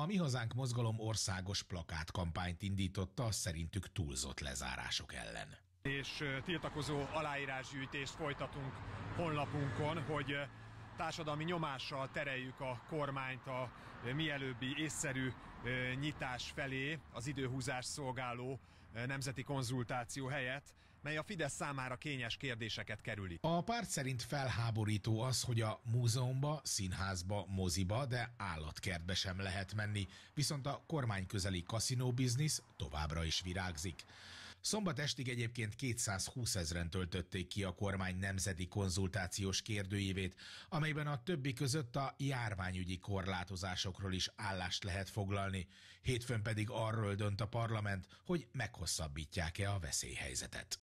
A Mi Hazánk mozgalom országos plakátkampányt indította a szerintük túlzott lezárások ellen. És tiltakozó aláírásgyűjtést folytatunk honlapunkon, hogy társadalmi nyomással tereljük a kormányt a mielőbbi észszerű nyitás felé az időhúzás szolgáló nemzeti konzultáció helyett, mely a Fidesz számára kényes kérdéseket kerüli. A párt szerint felháborító az, hogy a múzeumba, színházba, moziba, de állatkertbe sem lehet menni, viszont a kormány közeli kaszinóbiznisz továbbra is virágzik. Szombat estig egyébként 220 ezeren töltötték ki a kormány nemzeti konzultációs kérdőívét, amelyben a többi között a járványügyi korlátozásokról is állást lehet foglalni. Hétfőn pedig arról dönt a parlament, hogy meghosszabbítják-e a veszélyhelyzetet.